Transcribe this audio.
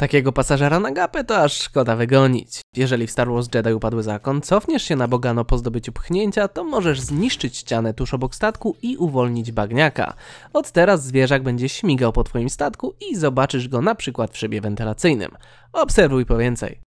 Takiego pasażera na gapę to aż szkoda wygonić. Jeżeli w Star Wars Jedi upadły zakon, cofniesz się na Bogano po zdobyciu pchnięcia, to możesz zniszczyć ścianę tuż obok statku i uwolnić bagniaka. Od teraz zwierzak będzie śmigał po twoim statku i zobaczysz go na przykład w szybie wentylacyjnym. Obserwuj po więcej.